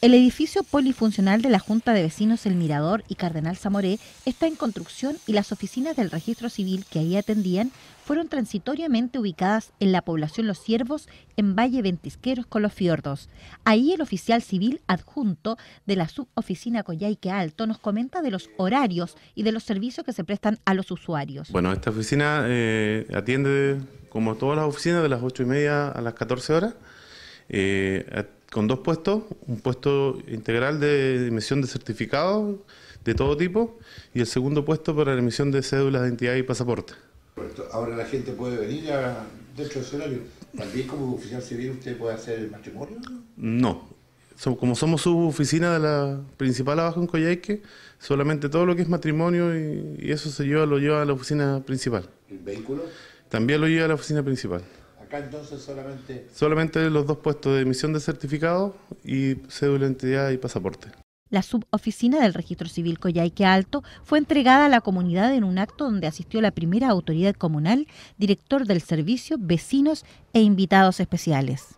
El edificio polifuncional de la Junta de Vecinos El Mirador y Cardenal Zamoré está en construcción y las oficinas del registro civil que ahí atendían fueron transitoriamente ubicadas en la población Los Ciervos, en Valle Ventisqueros con los Fiordos. Ahí el oficial civil adjunto de la suboficina Coyhaique Alto nos comenta de los horarios y de los servicios que se prestan a los usuarios. Bueno, esta oficina eh, atiende como todas las oficinas de las ocho y media a las 14 horas. Eh, con dos puestos, un puesto integral de emisión de certificados de todo tipo y el segundo puesto para la emisión de cédulas de identidad y pasaporte. Ahora la gente puede venir a, dentro del salario. ¿También como oficial civil usted puede hacer el matrimonio? No. Como somos su oficina de la principal abajo en Coyhaique, solamente todo lo que es matrimonio y, y eso se lleva, lo lleva a la oficina principal. ¿El vehículo? También lo lleva a la oficina principal. Acá entonces solamente... Solamente los dos puestos de emisión de certificado y cédula de identidad y pasaporte. La suboficina del Registro Civil Coyhaique Alto fue entregada a la comunidad en un acto donde asistió la primera autoridad comunal, director del servicio, vecinos e invitados especiales.